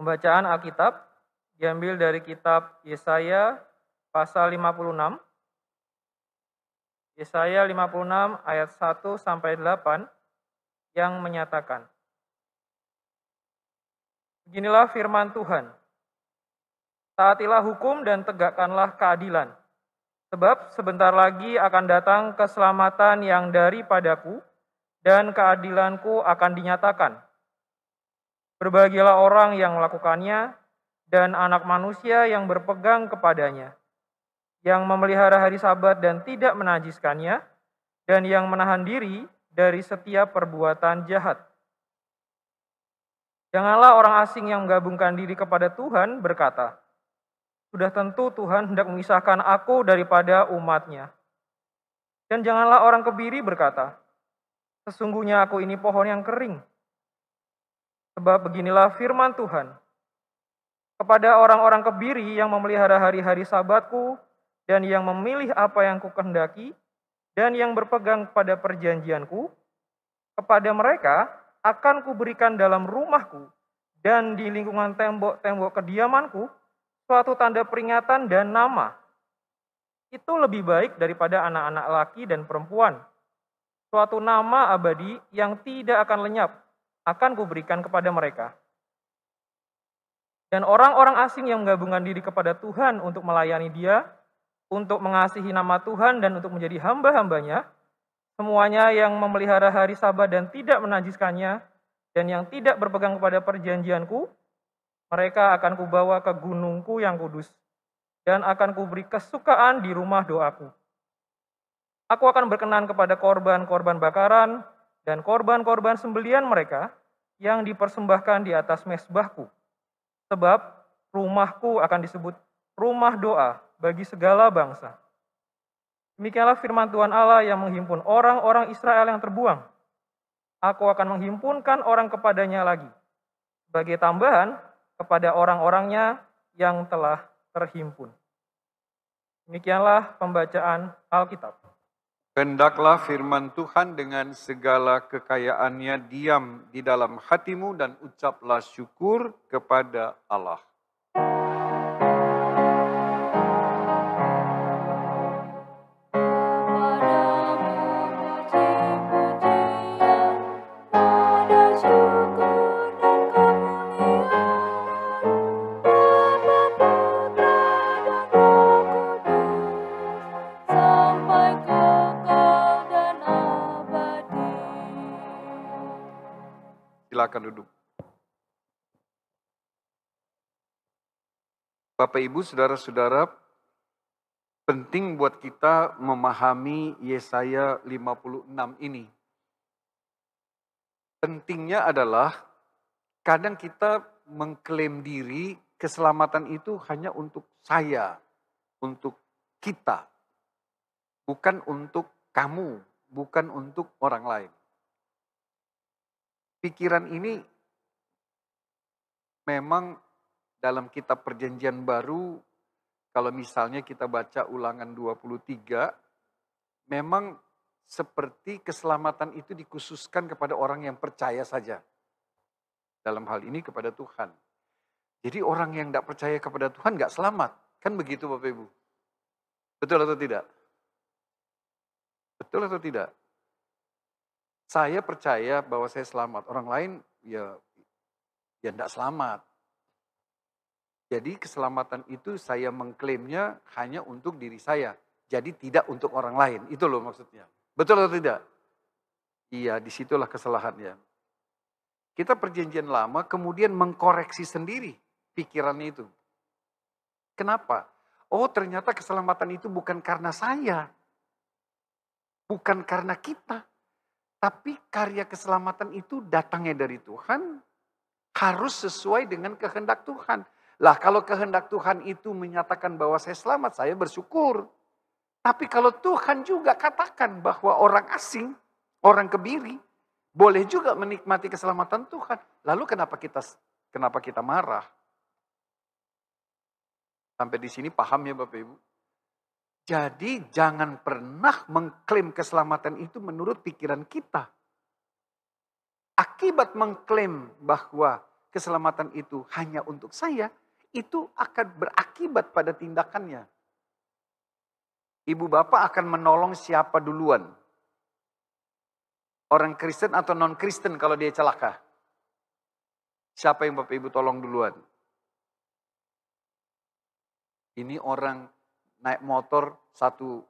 Pembacaan Alkitab diambil dari kitab Yesaya pasal 56. Yesaya 56 ayat 1 sampai 8 yang menyatakan. Beginilah firman Tuhan. Taatilah hukum dan tegakkanlah keadilan. Sebab sebentar lagi akan datang keselamatan yang daripadaku dan keadilanku akan dinyatakan Berbahagialah orang yang melakukannya dan anak manusia yang berpegang kepadanya, yang memelihara hari sabat dan tidak menajiskannya, dan yang menahan diri dari setiap perbuatan jahat. Janganlah orang asing yang menggabungkan diri kepada Tuhan berkata, sudah tentu Tuhan hendak memisahkan aku daripada umatnya. Dan janganlah orang kebiri berkata, sesungguhnya aku ini pohon yang kering. Sebab beginilah firman Tuhan. Kepada orang-orang kebiri yang memelihara hari-hari sabatku dan yang memilih apa yang Kukendaki dan yang berpegang pada perjanjianku, kepada mereka akan kuberikan dalam rumahku dan di lingkungan tembok-tembok kediamanku suatu tanda peringatan dan nama. Itu lebih baik daripada anak-anak laki dan perempuan. Suatu nama abadi yang tidak akan lenyap akan kuberikan kepada mereka. Dan orang-orang asing yang menggabungkan diri kepada Tuhan untuk melayani dia, untuk mengasihi nama Tuhan dan untuk menjadi hamba-hambanya, semuanya yang memelihara hari sabat dan tidak menajiskannya, dan yang tidak berpegang kepada perjanjianku, mereka akan kubawa ke gunungku yang kudus, dan akan kuberi kesukaan di rumah doaku. Aku akan berkenan kepada korban-korban bakaran, dan korban-korban sembelian mereka yang dipersembahkan di atas mesbahku. Sebab rumahku akan disebut rumah doa bagi segala bangsa. Demikianlah firman Tuhan Allah yang menghimpun orang-orang Israel yang terbuang. Aku akan menghimpunkan orang kepadanya lagi sebagai tambahan kepada orang-orangnya yang telah terhimpun. Demikianlah pembacaan Alkitab. Hendaklah firman Tuhan dengan segala kekayaannya diam di dalam hatimu dan ucaplah syukur kepada Allah. silakan duduk. Bapak Ibu, saudara-saudara, penting buat kita memahami Yesaya 56 ini. Pentingnya adalah kadang kita mengklaim diri keselamatan itu hanya untuk saya, untuk kita, bukan untuk kamu, bukan untuk orang lain pikiran ini memang dalam kitab perjanjian baru kalau misalnya kita baca ulangan 23 memang seperti keselamatan itu dikhususkan kepada orang yang percaya saja. Dalam hal ini kepada Tuhan. Jadi orang yang tidak percaya kepada Tuhan nggak selamat. Kan begitu Bapak Ibu? Betul atau tidak? Betul atau tidak? Saya percaya bahwa saya selamat. Orang lain ya ya tidak selamat. Jadi keselamatan itu saya mengklaimnya hanya untuk diri saya. Jadi tidak untuk orang lain. Itu loh maksudnya. Betul atau tidak? Iya, disitulah kesalahannya. Kita perjanjian lama kemudian mengkoreksi sendiri pikirannya itu. Kenapa? Oh ternyata keselamatan itu bukan karena saya. Bukan karena kita. Tapi karya keselamatan itu datangnya dari Tuhan harus sesuai dengan kehendak Tuhan. Lah kalau kehendak Tuhan itu menyatakan bahwa saya selamat, saya bersyukur. Tapi kalau Tuhan juga katakan bahwa orang asing, orang kebiri, boleh juga menikmati keselamatan Tuhan. Lalu kenapa kita kenapa kita marah? Sampai di sini paham ya Bapak Ibu? Jadi jangan pernah mengklaim keselamatan itu menurut pikiran kita. Akibat mengklaim bahwa keselamatan itu hanya untuk saya, itu akan berakibat pada tindakannya. Ibu bapak akan menolong siapa duluan? Orang Kristen atau non-Kristen kalau dia celaka? Siapa yang bapak ibu tolong duluan? Ini orang naik motor satu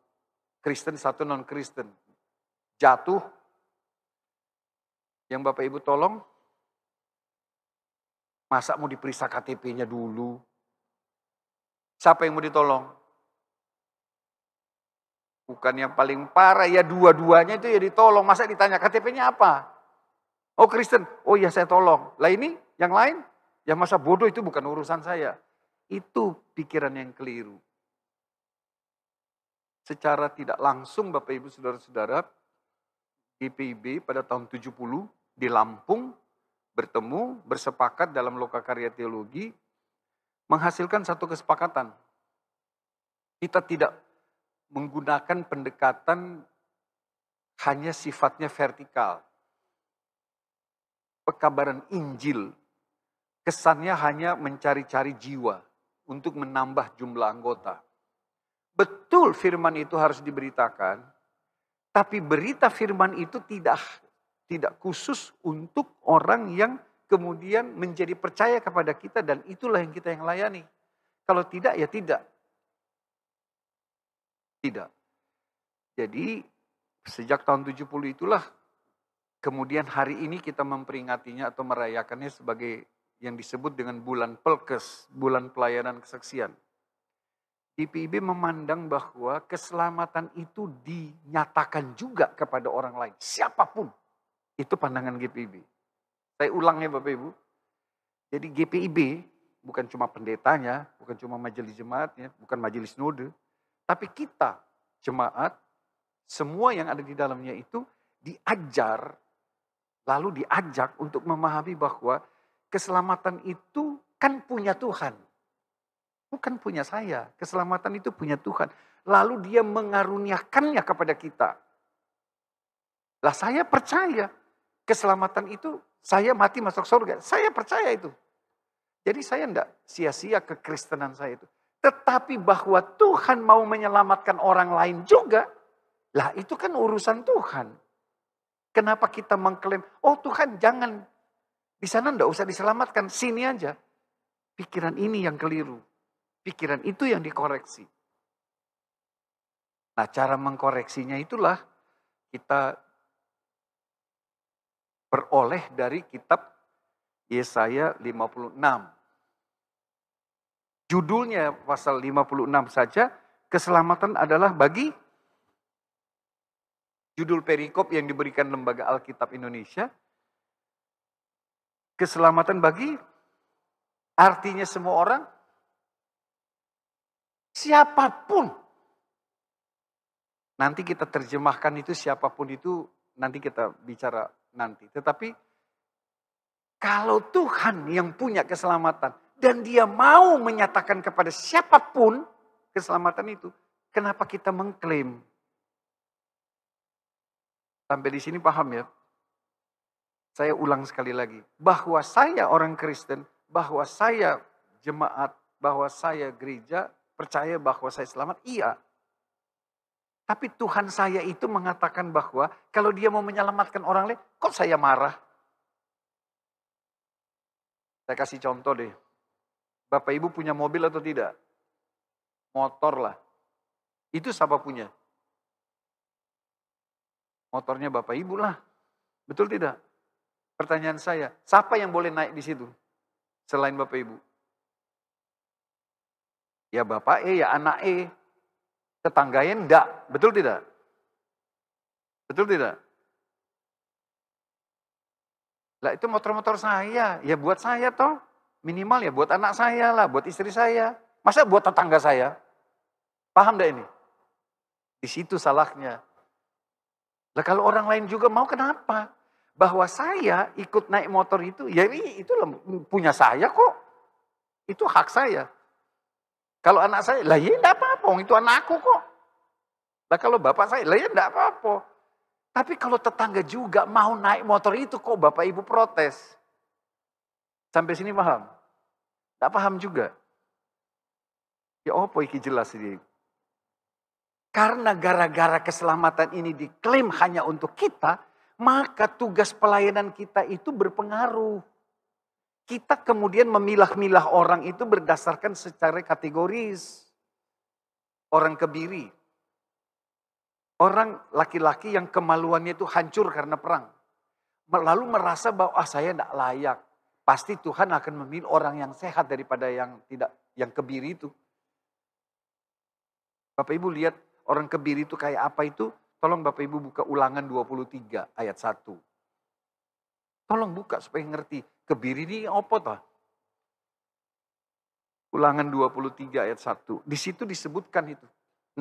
Kristen, satu non-Kristen. Jatuh, yang Bapak Ibu tolong, masa mau diperiksa KTP-nya dulu? Siapa yang mau ditolong? Bukan yang paling parah, ya dua-duanya itu ya ditolong. Masa ditanya KTP-nya apa? Oh Kristen, oh ya saya tolong. Lah ini, yang lain? Ya masa bodoh itu bukan urusan saya. Itu pikiran yang keliru secara tidak langsung Bapak Ibu Saudara-saudara IPIB pada tahun 70 di Lampung bertemu, bersepakat dalam loka karya teologi menghasilkan satu kesepakatan. Kita tidak menggunakan pendekatan hanya sifatnya vertikal. Pekabaran Injil kesannya hanya mencari-cari jiwa untuk menambah jumlah anggota. Betul firman itu harus diberitakan, tapi berita firman itu tidak tidak khusus untuk orang yang kemudian menjadi percaya kepada kita dan itulah yang kita yang layani. Kalau tidak ya tidak. Tidak. Jadi sejak tahun 70 itulah kemudian hari ini kita memperingatinya atau merayakannya sebagai yang disebut dengan bulan pelkes, bulan pelayanan kesaksian. IPIB memandang bahwa keselamatan itu dinyatakan juga kepada orang lain, siapapun. Itu pandangan GPIB. Saya ulang ya Bapak Ibu. Jadi GPIB bukan cuma pendetanya, bukan cuma majelis jemaatnya, bukan majelis node, tapi kita jemaat semua yang ada di dalamnya itu diajar lalu diajak untuk memahami bahwa keselamatan itu kan punya Tuhan bukan punya saya. Keselamatan itu punya Tuhan. Lalu dia mengaruniakannya kepada kita. Lah saya percaya keselamatan itu saya mati masuk surga. Saya percaya itu. Jadi saya enggak sia-sia kekristenan saya itu. Tetapi bahwa Tuhan mau menyelamatkan orang lain juga, lah itu kan urusan Tuhan. Kenapa kita mengklaim, oh Tuhan jangan di sana enggak usah diselamatkan, sini aja. Pikiran ini yang keliru. Pikiran itu yang dikoreksi. Nah, cara mengkoreksinya itulah kita peroleh dari kitab Yesaya 56. Judulnya pasal 56 saja, keselamatan adalah bagi judul perikop yang diberikan Lembaga Alkitab Indonesia. Keselamatan bagi artinya semua orang Siapapun. Nanti kita terjemahkan itu siapapun itu nanti kita bicara nanti. Tetapi kalau Tuhan yang punya keselamatan dan dia mau menyatakan kepada siapapun keselamatan itu, kenapa kita mengklaim? Sampai di sini paham ya? Saya ulang sekali lagi, bahwa saya orang Kristen, bahwa saya jemaat, bahwa saya gereja, percaya bahwa saya selamat? Iya. Tapi Tuhan saya itu mengatakan bahwa kalau dia mau menyelamatkan orang lain, kok saya marah? Saya kasih contoh deh. Bapak Ibu punya mobil atau tidak? Motor lah. Itu siapa punya? Motornya Bapak Ibu lah. Betul tidak? Pertanyaan saya, siapa yang boleh naik di situ? Selain Bapak Ibu. Ya bapak E, ya anak E. Eh. Tetangganya enggak. Betul tidak? Betul tidak? Lah itu motor-motor saya, ya buat saya toh. Minimal ya buat anak saya lah, buat istri saya. Masa buat tetangga saya? Paham dah ini? Di situ salahnya. Lah kalau orang lain juga mau kenapa? Bahwa saya ikut naik motor itu, ya iya, itu punya saya kok. Itu hak saya. Kalau anak saya, lah ya enggak apa-apa, itu anakku kok. Lah kalau bapak saya, lah ya enggak apa-apa. Tapi kalau tetangga juga mau naik motor itu kok bapak ibu protes. Sampai sini paham? Enggak paham juga. Ya oh, iki jelas ini. Karena gara-gara keselamatan ini diklaim hanya untuk kita, maka tugas pelayanan kita itu berpengaruh kita kemudian memilah-milah orang itu berdasarkan secara kategoris. Orang kebiri. Orang laki-laki yang kemaluannya itu hancur karena perang. Lalu merasa bahwa ah, saya tidak layak. Pasti Tuhan akan memilih orang yang sehat daripada yang tidak yang kebiri itu. Bapak Ibu lihat orang kebiri itu kayak apa itu? Tolong Bapak Ibu buka ulangan 23 ayat 1. Tolong buka supaya ngerti. Kebiri ini apa toh? Ulangan 23 ayat 1. Di situ disebutkan itu.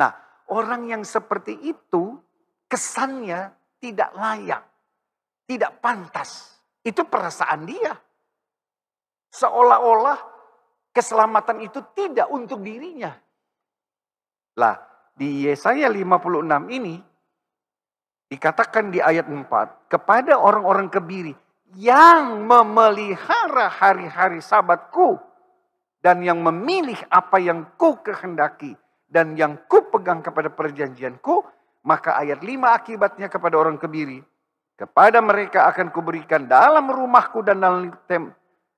Nah, orang yang seperti itu kesannya tidak layak, tidak pantas. Itu perasaan dia. Seolah-olah keselamatan itu tidak untuk dirinya. Lah, di Yesaya 56 ini dikatakan di ayat 4, kepada orang-orang kebiri, yang memelihara hari-hari sabatku dan yang memilih apa yang ku kehendaki dan yang ku pegang kepada perjanjianku, maka ayat 5 akibatnya kepada orang kebiri. Kepada mereka akan kuberikan dalam rumahku dan dalam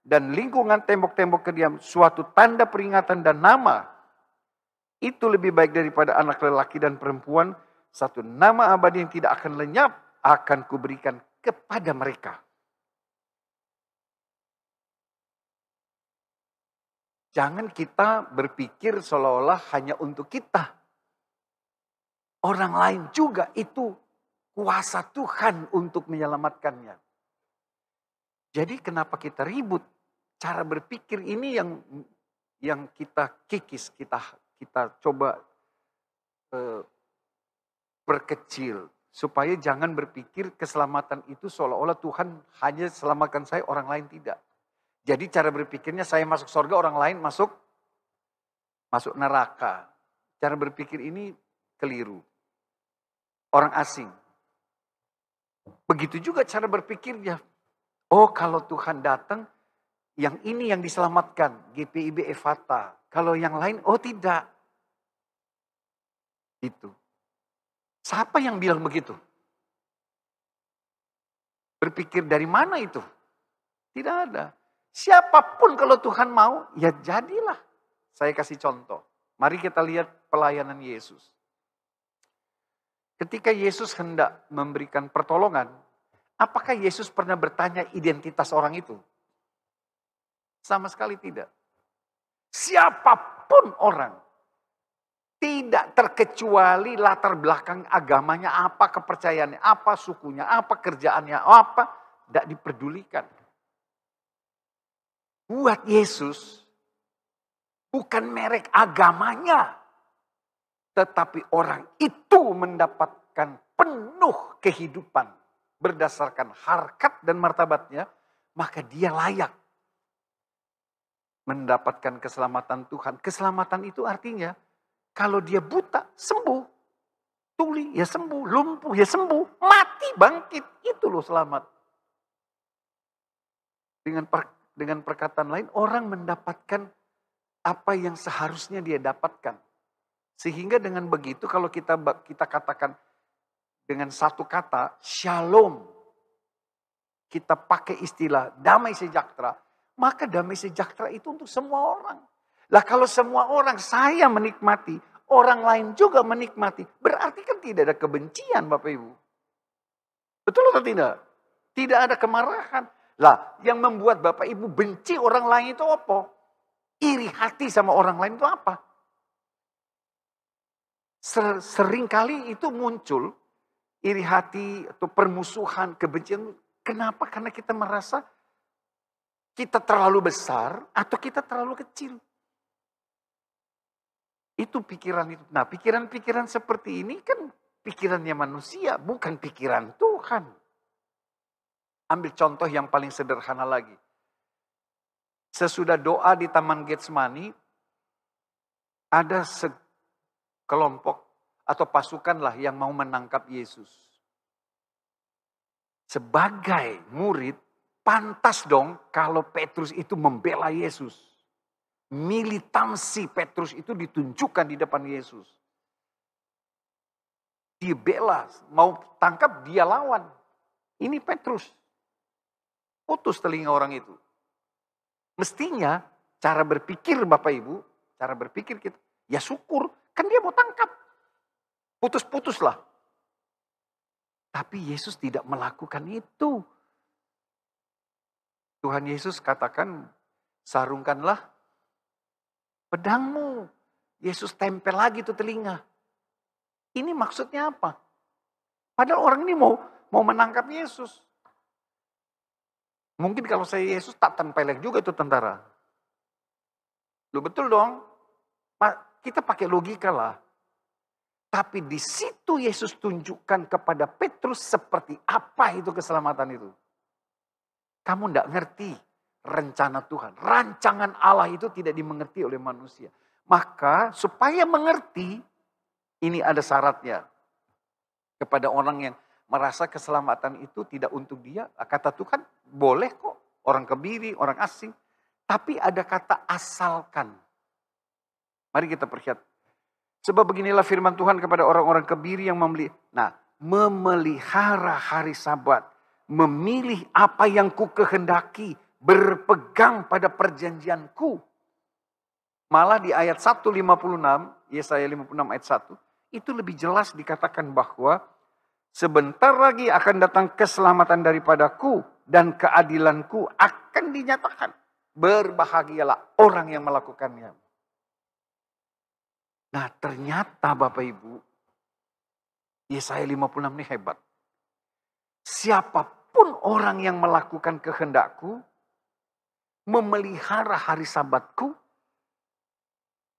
dan lingkungan tembok-tembok kediam suatu tanda peringatan dan nama. Itu lebih baik daripada anak lelaki dan perempuan. Satu nama abadi yang tidak akan lenyap akan kuberikan kepada mereka. Jangan kita berpikir seolah-olah hanya untuk kita. Orang lain juga itu kuasa Tuhan untuk menyelamatkannya. Jadi kenapa kita ribut? Cara berpikir ini yang yang kita kikis, kita kita coba eh, perkecil supaya jangan berpikir keselamatan itu seolah-olah Tuhan hanya selamatkan saya, orang lain tidak. Jadi cara berpikirnya saya masuk surga, orang lain masuk masuk neraka. Cara berpikir ini keliru. Orang asing. Begitu juga cara berpikirnya. Oh kalau Tuhan datang, yang ini yang diselamatkan, GPIB Evata. Kalau yang lain, oh tidak. Itu. Siapa yang bilang begitu? Berpikir dari mana itu? Tidak ada. Siapapun kalau Tuhan mau, ya jadilah. Saya kasih contoh. Mari kita lihat pelayanan Yesus. Ketika Yesus hendak memberikan pertolongan, apakah Yesus pernah bertanya identitas orang itu? Sama sekali tidak. Siapapun orang, tidak terkecuali latar belakang agamanya, apa kepercayaannya, apa sukunya, apa kerjaannya, apa, tidak diperdulikan buat Yesus bukan merek agamanya, tetapi orang itu mendapatkan penuh kehidupan berdasarkan harkat dan martabatnya, maka dia layak mendapatkan keselamatan Tuhan. Keselamatan itu artinya kalau dia buta sembuh, tuli ya sembuh, lumpuh ya sembuh, mati bangkit itu loh selamat. Dengan dengan perkataan lain, orang mendapatkan apa yang seharusnya dia dapatkan. Sehingga dengan begitu kalau kita kita katakan dengan satu kata shalom, kita pakai istilah damai sejahtera, maka damai sejahtera itu untuk semua orang. Lah kalau semua orang saya menikmati, orang lain juga menikmati, berarti kan tidak ada kebencian Bapak Ibu. Betul atau tidak? Tidak ada kemarahan, lah, yang membuat Bapak Ibu benci orang lain itu apa? Iri hati sama orang lain itu apa? Ser seringkali itu muncul iri hati atau permusuhan, kebencian. Kenapa? Karena kita merasa kita terlalu besar atau kita terlalu kecil. Itu pikiran itu. Nah pikiran-pikiran seperti ini kan pikirannya manusia, bukan pikiran Tuhan. Ambil contoh yang paling sederhana lagi. Sesudah doa di Taman Getsemani, ada sekelompok atau pasukanlah yang mau menangkap Yesus. Sebagai murid, pantas dong kalau Petrus itu membela Yesus. Militansi Petrus itu ditunjukkan di depan Yesus. Dia bela, mau tangkap dia lawan. Ini Petrus putus telinga orang itu. Mestinya cara berpikir Bapak Ibu, cara berpikir kita, ya syukur, kan dia mau tangkap. Putus-putuslah. Tapi Yesus tidak melakukan itu. Tuhan Yesus katakan, sarungkanlah pedangmu. Yesus tempel lagi tuh telinga. Ini maksudnya apa? Padahal orang ini mau mau menangkap Yesus. Mungkin kalau saya Yesus tak tempelek juga itu tentara. Lu betul dong. Kita pakai logika lah. Tapi di situ Yesus tunjukkan kepada Petrus seperti apa itu keselamatan itu. Kamu tidak ngerti rencana Tuhan. Rancangan Allah itu tidak dimengerti oleh manusia. Maka supaya mengerti, ini ada syaratnya. Kepada orang yang merasa keselamatan itu tidak untuk dia. Kata Tuhan, boleh kok orang kebiri, orang asing. Tapi ada kata asalkan. Mari kita perhatikan. Sebab beginilah firman Tuhan kepada orang-orang kebiri yang memelihara. Nah, memelihara hari sabat. Memilih apa yang ku kehendaki. Berpegang pada perjanjianku. Malah di ayat 156, Yesaya 56 ayat 1. Itu lebih jelas dikatakan bahwa Sebentar lagi akan datang keselamatan daripadaku dan keadilanku akan dinyatakan. Berbahagialah orang yang melakukannya. Nah ternyata Bapak Ibu, Yesaya 56 ini hebat. Siapapun orang yang melakukan kehendakku, memelihara hari sabatku,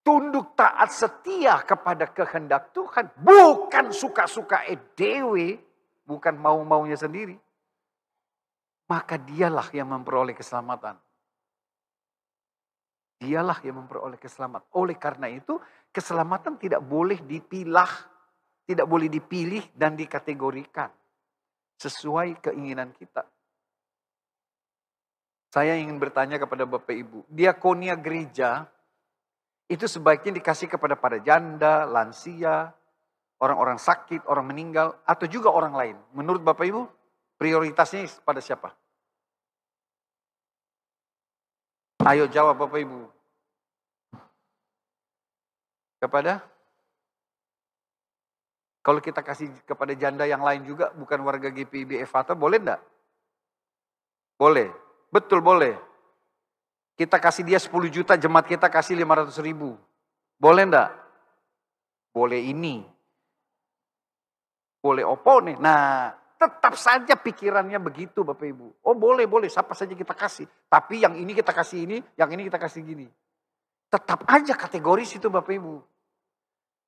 tunduk taat setia kepada kehendak Tuhan. Bukan suka-suka edewe, eh, bukan mau-maunya sendiri. Maka dialah yang memperoleh keselamatan. Dialah yang memperoleh keselamatan. Oleh karena itu, keselamatan tidak boleh dipilah, tidak boleh dipilih dan dikategorikan sesuai keinginan kita. Saya ingin bertanya kepada Bapak Ibu, diakonia gereja itu sebaiknya dikasih kepada para janda, lansia, orang-orang sakit, orang meninggal, atau juga orang lain. Menurut Bapak Ibu, prioritasnya kepada siapa? Ayo jawab Bapak Ibu. Kepada? Kalau kita kasih kepada janda yang lain juga, bukan warga GPIB Evata, boleh enggak? Boleh. Betul boleh. Kita kasih dia 10 juta, jemaat kita kasih 500 ribu. Boleh enggak? Boleh ini. Boleh opo nih. Nah, tetap saja pikirannya begitu Bapak Ibu. Oh boleh, boleh, siapa saja kita kasih. Tapi yang ini kita kasih ini, yang ini kita kasih gini. Tetap aja kategoris itu Bapak Ibu.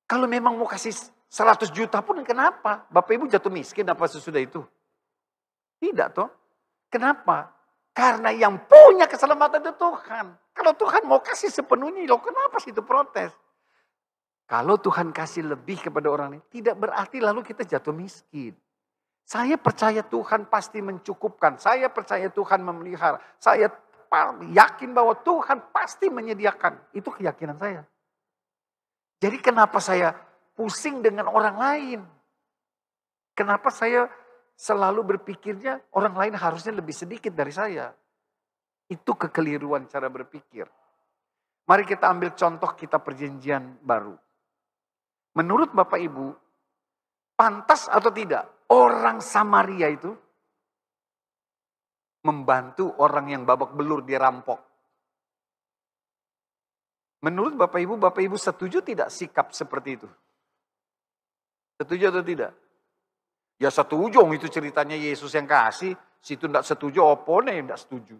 Kalau memang mau kasih 100 juta pun kenapa? Bapak Ibu jatuh miskin apa sesudah itu? Tidak toh. Kenapa? Karena yang punya keselamatan itu Tuhan. Kalau Tuhan mau kasih sepenuhnya, loh kenapa sih itu protes? Kalau Tuhan kasih lebih kepada orang ini tidak berarti lalu kita jatuh miskin. Saya percaya Tuhan pasti mencukupkan. Saya percaya Tuhan memelihara. Saya yakin bahwa Tuhan pasti menyediakan. Itu keyakinan saya. Jadi kenapa saya pusing dengan orang lain? Kenapa saya selalu berpikirnya orang lain harusnya lebih sedikit dari saya. Itu kekeliruan cara berpikir. Mari kita ambil contoh kita perjanjian baru. Menurut Bapak Ibu, pantas atau tidak orang Samaria itu membantu orang yang babak belur dirampok. Menurut Bapak Ibu, Bapak Ibu setuju tidak sikap seperti itu? Setuju atau tidak? Ya satu ujung itu ceritanya Yesus yang kasih, situ tidak setuju, opone tidak setuju.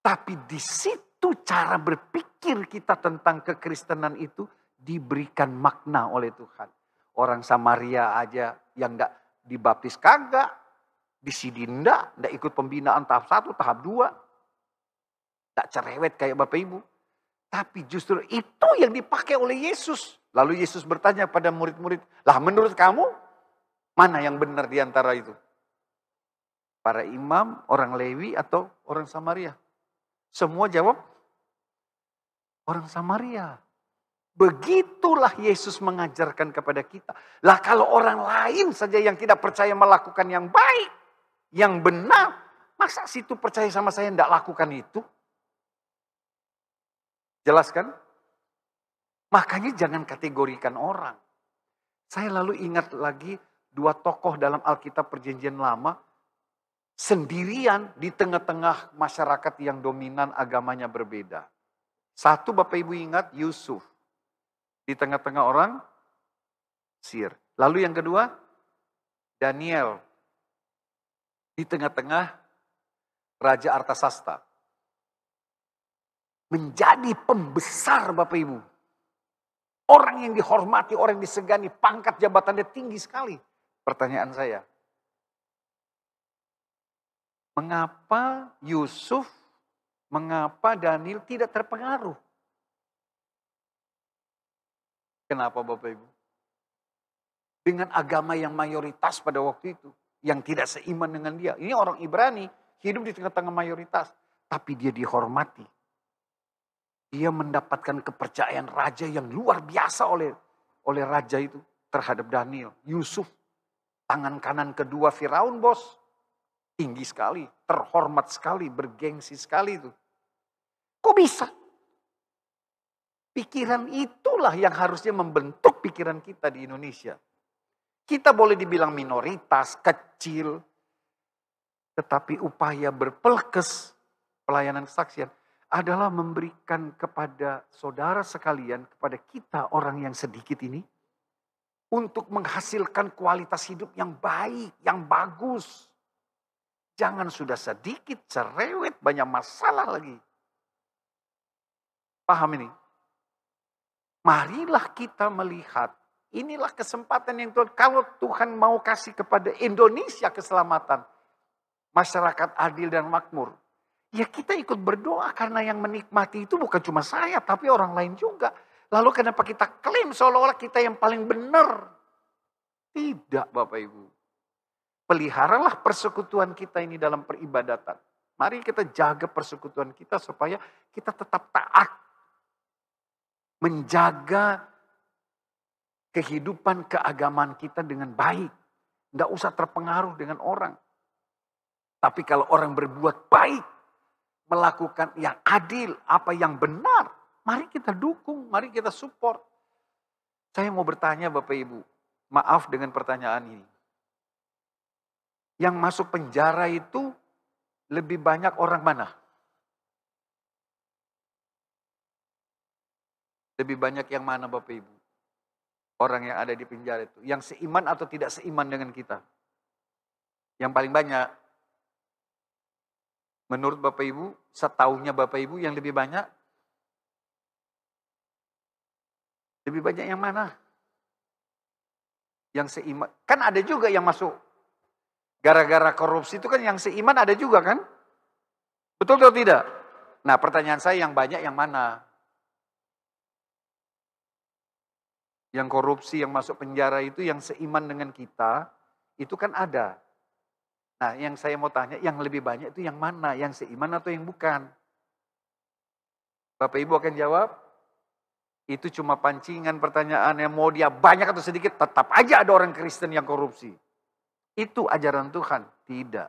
Tapi di situ cara berpikir kita tentang kekristenan itu diberikan makna oleh Tuhan. Orang Samaria aja yang tidak dibaptis kagak, disidinda, tidak ikut pembinaan tahap satu, tahap dua. Tidak cerewet kayak Bapak Ibu. Tapi justru itu yang dipakai oleh Yesus. Lalu Yesus bertanya pada murid-murid, lah menurut kamu Mana yang benar di antara itu? Para imam, orang Lewi atau orang Samaria? Semua jawab orang Samaria. Begitulah Yesus mengajarkan kepada kita. Lah kalau orang lain saja yang tidak percaya melakukan yang baik, yang benar, masa situ percaya sama saya tidak lakukan itu? Jelaskan? Makanya jangan kategorikan orang. Saya lalu ingat lagi dua tokoh dalam Alkitab Perjanjian Lama sendirian di tengah-tengah masyarakat yang dominan agamanya berbeda. Satu Bapak Ibu ingat Yusuf di tengah-tengah orang Sir. Lalu yang kedua Daniel di tengah-tengah Raja Artasasta. Menjadi pembesar Bapak Ibu. Orang yang dihormati, orang yang disegani, pangkat jabatannya tinggi sekali. Pertanyaan saya, mengapa Yusuf, mengapa Daniel tidak terpengaruh? Kenapa Bapak Ibu? Dengan agama yang mayoritas pada waktu itu, yang tidak seiman dengan dia. Ini orang Ibrani, hidup di tengah-tengah mayoritas, tapi dia dihormati. Dia mendapatkan kepercayaan raja yang luar biasa oleh oleh raja itu terhadap Daniel, Yusuf Tangan kanan kedua Firaun bos. Tinggi sekali, terhormat sekali, bergengsi sekali itu. Kok bisa? Pikiran itulah yang harusnya membentuk pikiran kita di Indonesia. Kita boleh dibilang minoritas, kecil, tetapi upaya berpelkes pelayanan kesaksian adalah memberikan kepada saudara sekalian, kepada kita orang yang sedikit ini, untuk menghasilkan kualitas hidup yang baik, yang bagus. Jangan sudah sedikit cerewet, banyak masalah lagi. Paham ini? Marilah kita melihat, inilah kesempatan yang Tuhan, kalau Tuhan mau kasih kepada Indonesia keselamatan, masyarakat adil dan makmur, ya kita ikut berdoa karena yang menikmati itu bukan cuma saya, tapi orang lain juga. Lalu kenapa kita klaim seolah-olah kita yang paling benar? Tidak Bapak Ibu. Peliharalah persekutuan kita ini dalam peribadatan. Mari kita jaga persekutuan kita supaya kita tetap taat. Menjaga kehidupan keagamaan kita dengan baik. Tidak usah terpengaruh dengan orang. Tapi kalau orang berbuat baik, melakukan yang adil, apa yang benar, Mari kita dukung, mari kita support. Saya mau bertanya Bapak Ibu, maaf dengan pertanyaan ini. Yang masuk penjara itu lebih banyak orang mana? Lebih banyak yang mana Bapak Ibu? Orang yang ada di penjara itu. Yang seiman atau tidak seiman dengan kita? Yang paling banyak. Menurut Bapak Ibu, setahunya Bapak Ibu yang lebih banyak Lebih banyak yang mana? Yang seiman. Kan ada juga yang masuk. Gara-gara korupsi itu kan yang seiman ada juga kan? Betul atau tidak? Nah pertanyaan saya yang banyak yang mana? Yang korupsi, yang masuk penjara itu yang seiman dengan kita, itu kan ada. Nah yang saya mau tanya, yang lebih banyak itu yang mana? Yang seiman atau yang bukan? Bapak Ibu akan jawab? Itu cuma pancingan pertanyaan yang mau dia banyak atau sedikit, tetap aja ada orang Kristen yang korupsi. Itu ajaran Tuhan? Tidak.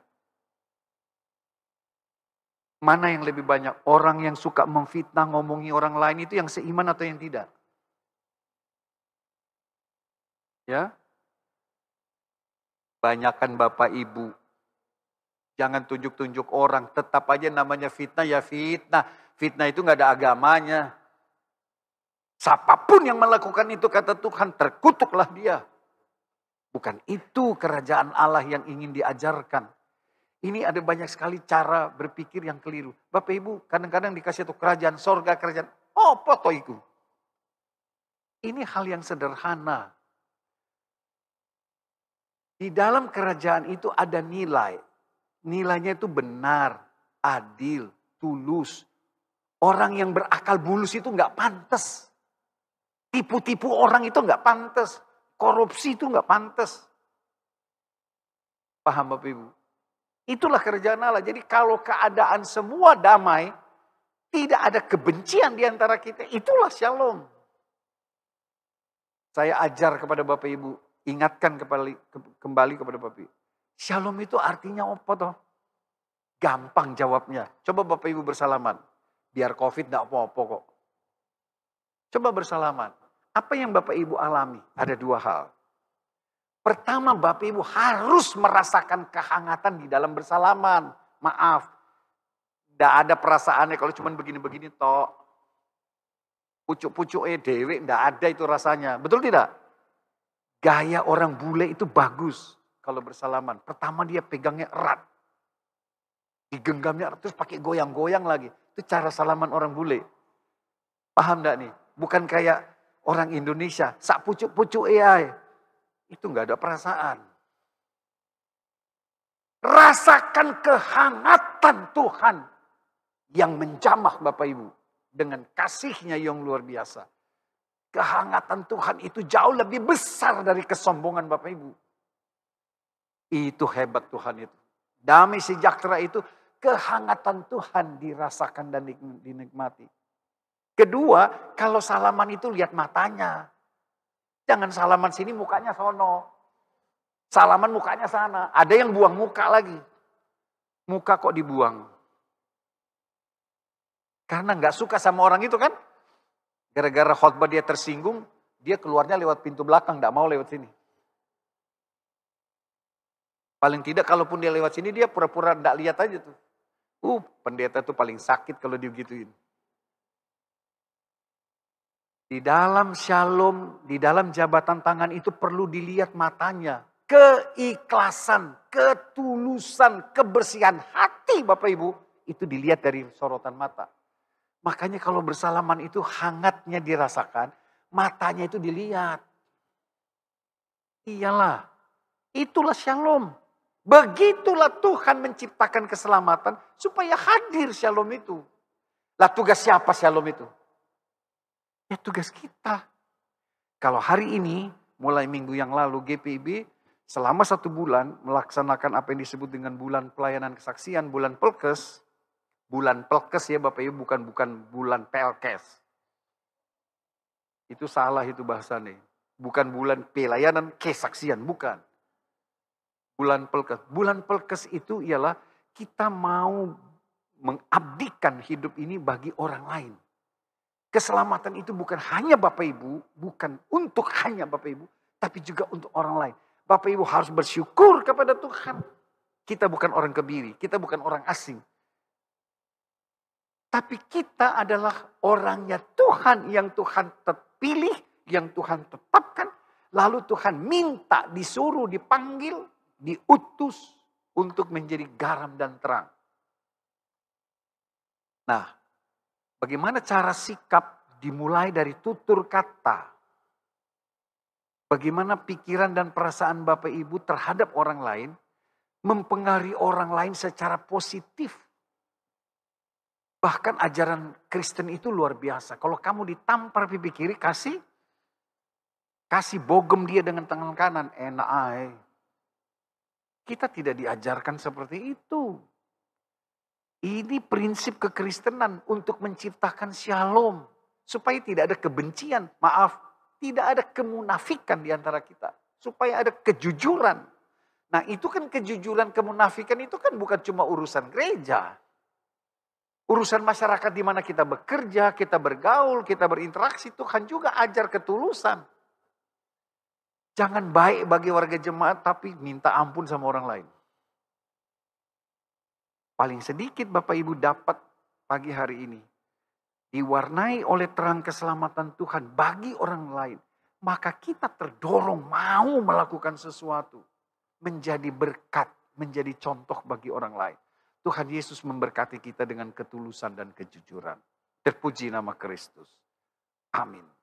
Mana yang lebih banyak? Orang yang suka memfitnah, ngomongi orang lain itu yang seiman atau yang tidak? Ya. Banyakan Bapak Ibu. Jangan tunjuk-tunjuk orang. Tetap aja namanya fitnah ya fitnah. Fitnah itu nggak ada agamanya. Siapapun yang melakukan itu kata Tuhan terkutuklah dia. Bukan itu kerajaan Allah yang ingin diajarkan. Ini ada banyak sekali cara berpikir yang keliru. Bapak Ibu kadang-kadang dikasih itu kerajaan sorga, kerajaan. Oh foto itu. Ini hal yang sederhana. Di dalam kerajaan itu ada nilai. Nilainya itu benar, adil, tulus. Orang yang berakal bulus itu nggak pantas. Tipu-tipu orang itu nggak pantas. Korupsi itu nggak pantas. Paham Bapak Ibu? Itulah kerjaan Allah. Jadi kalau keadaan semua damai, tidak ada kebencian di antara kita, itulah shalom. Saya ajar kepada Bapak Ibu, ingatkan kembali, kembali kepada Bapak Ibu. Shalom itu artinya apa toh? Gampang jawabnya. Coba Bapak Ibu bersalaman. Biar COVID tidak apa-apa kok. Coba bersalaman. Apa yang Bapak Ibu alami? Ada dua hal. Pertama Bapak Ibu harus merasakan kehangatan di dalam bersalaman. Maaf. Tidak ada perasaannya kalau cuma begini-begini toh Pucuk-pucuknya dewek, tidak ada itu rasanya. Betul tidak? Gaya orang bule itu bagus kalau bersalaman. Pertama dia pegangnya erat. Digenggamnya erat, terus pakai goyang-goyang lagi. Itu cara salaman orang bule. Paham tidak nih? Bukan kayak orang Indonesia. Sak pucuk-pucuk AI. Itu nggak ada perasaan. Rasakan kehangatan Tuhan yang menjamah Bapak Ibu. Dengan kasihnya yang luar biasa. Kehangatan Tuhan itu jauh lebih besar dari kesombongan Bapak Ibu. Itu hebat Tuhan itu. Damai sejahtera itu kehangatan Tuhan dirasakan dan dinikmati. Kedua, kalau salaman itu lihat matanya. Jangan salaman sini mukanya sono. Salaman mukanya sana. Ada yang buang muka lagi. Muka kok dibuang. Karena nggak suka sama orang itu kan. Gara-gara khotbah dia tersinggung, dia keluarnya lewat pintu belakang, nggak mau lewat sini. Paling tidak kalaupun dia lewat sini, dia pura-pura nggak lihat aja tuh. Uh, pendeta tuh paling sakit kalau dia digituin. Di dalam shalom, di dalam jabatan tangan itu perlu dilihat matanya. Keikhlasan, ketulusan, kebersihan hati Bapak Ibu. Itu dilihat dari sorotan mata. Makanya kalau bersalaman itu hangatnya dirasakan, matanya itu dilihat. Iyalah, itulah shalom. Begitulah Tuhan menciptakan keselamatan supaya hadir shalom itu. Lah tugas siapa shalom itu? Ya tugas kita. Kalau hari ini, mulai minggu yang lalu GPIB selama satu bulan melaksanakan apa yang disebut dengan bulan pelayanan kesaksian, bulan pelkes. Bulan pelkes ya Bapak Ibu, bukan bukan bulan pelkes. Itu salah itu bahasannya. Bukan bulan pelayanan kesaksian, bukan. Bulan pelkes. Bulan pelkes itu ialah kita mau mengabdikan hidup ini bagi orang lain. Keselamatan itu bukan hanya Bapak Ibu, bukan untuk hanya Bapak Ibu, tapi juga untuk orang lain. Bapak Ibu harus bersyukur kepada Tuhan. Kita bukan orang kebiri, kita bukan orang asing. Tapi kita adalah orangnya Tuhan yang Tuhan terpilih, yang Tuhan tetapkan. Lalu Tuhan minta, disuruh, dipanggil, diutus untuk menjadi garam dan terang. Nah, Bagaimana cara sikap dimulai dari tutur kata. Bagaimana pikiran dan perasaan Bapak Ibu terhadap orang lain mempengaruhi orang lain secara positif. Bahkan ajaran Kristen itu luar biasa. Kalau kamu ditampar pipi kiri, kasih kasih bogem dia dengan tangan kanan, enak ay. Kita tidak diajarkan seperti itu. Ini prinsip kekristenan untuk menciptakan shalom. Supaya tidak ada kebencian, maaf, tidak ada kemunafikan di antara kita. Supaya ada kejujuran. Nah itu kan kejujuran kemunafikan itu kan bukan cuma urusan gereja. Urusan masyarakat di mana kita bekerja, kita bergaul, kita berinteraksi. Tuhan juga ajar ketulusan. Jangan baik bagi warga jemaat tapi minta ampun sama orang lain paling sedikit Bapak Ibu dapat pagi hari ini diwarnai oleh terang keselamatan Tuhan bagi orang lain, maka kita terdorong mau melakukan sesuatu, menjadi berkat, menjadi contoh bagi orang lain. Tuhan Yesus memberkati kita dengan ketulusan dan kejujuran. Terpuji nama Kristus. Amin.